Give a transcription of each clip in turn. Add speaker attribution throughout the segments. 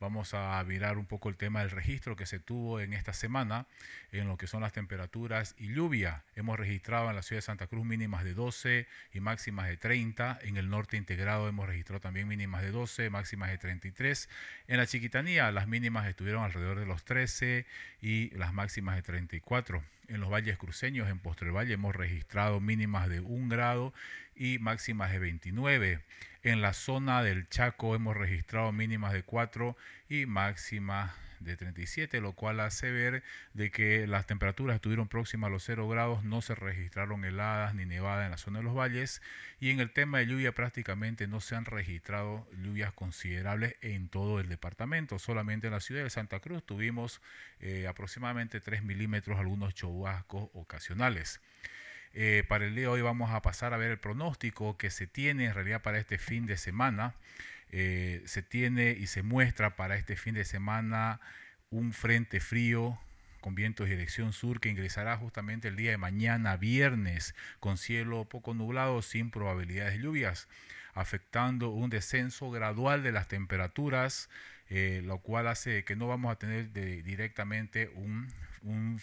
Speaker 1: vamos a mirar un poco el tema del registro que se tuvo en esta semana en lo que son las temperaturas y lluvia. Hemos registrado en la ciudad de Santa Cruz mínimas de 12 y máximas de 30. En el norte integrado hemos registrado también mínimas de 12, máximas de 33. En la Chiquitanía las mínimas estuvieron alrededor de los 13 y las máximas de 34. En los valles cruceños, en Postrevalle, hemos registrado mínimas de 1 grado y máximas de 29. En la zona del Chaco hemos registrado mínimas de 4 y máximas de 37, lo cual hace ver de que las temperaturas estuvieron próximas a los 0 grados, no se registraron heladas ni nevadas en la zona de los valles y en el tema de lluvia prácticamente no se han registrado lluvias considerables en todo el departamento, solamente en la ciudad de Santa Cruz tuvimos eh, aproximadamente 3 milímetros algunos chubascos ocasionales. Eh, para el día de hoy vamos a pasar a ver el pronóstico que se tiene en realidad para este fin de semana. Eh, se tiene y se muestra para este fin de semana un frente frío con vientos de dirección sur que ingresará justamente el día de mañana, viernes, con cielo poco nublado sin probabilidades de lluvias, afectando un descenso gradual de las temperaturas, eh, lo cual hace que no vamos a tener directamente un, un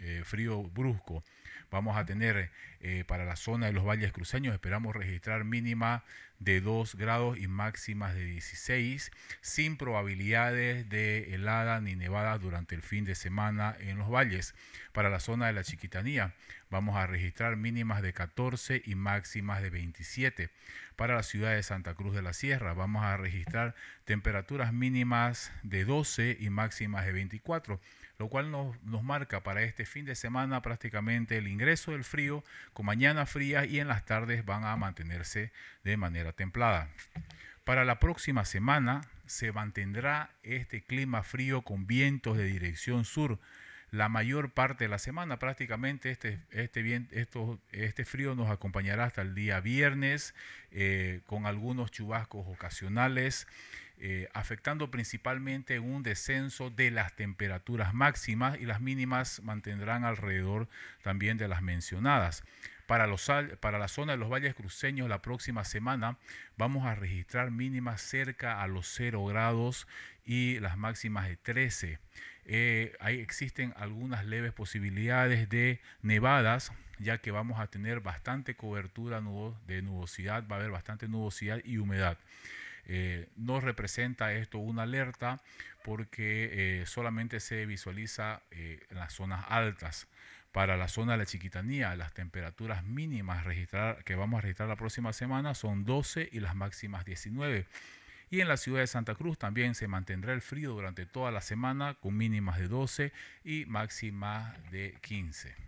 Speaker 1: eh, frío brusco vamos a tener eh, para la zona de los valles cruceños. Esperamos registrar mínimas de 2 grados y máximas de 16, sin probabilidades de helada ni nevada durante el fin de semana en los valles. Para la zona de la Chiquitanía vamos a registrar mínimas de 14 y máximas de 27. Para la ciudad de Santa Cruz de la Sierra vamos a registrar temperaturas mínimas de 12 y máximas de 24, lo cual nos, nos marca para este fin de semana prácticamente el ingreso del frío con mañana fría y en las tardes van a mantenerse de manera templada. Para la próxima semana se mantendrá este clima frío con vientos de dirección sur la mayor parte de la semana. Prácticamente este, este, este frío nos acompañará hasta el día viernes eh, con algunos chubascos ocasionales. Eh, afectando principalmente un descenso de las temperaturas máximas y las mínimas mantendrán alrededor también de las mencionadas. Para, los, para, la zona de los valles cruceños la próxima semana vamos a registrar mínimas cerca a los 0 grados y las máximas de 13. Eh, ahí existen algunas leves posibilidades de nevadas, ya que vamos a tener bastante cobertura de nubosidad, va a haber bastante nubosidad y humedad. Eh, no representa esto una alerta porque eh, solamente se visualiza eh, en las zonas altas. Para la zona de la chiquitanía, las temperaturas mínimas que vamos a registrar la próxima semana son 12 y las máximas 19. Y en la ciudad de Santa Cruz también se mantendrá el frío durante toda la semana con mínimas de 12 y máximas de 15.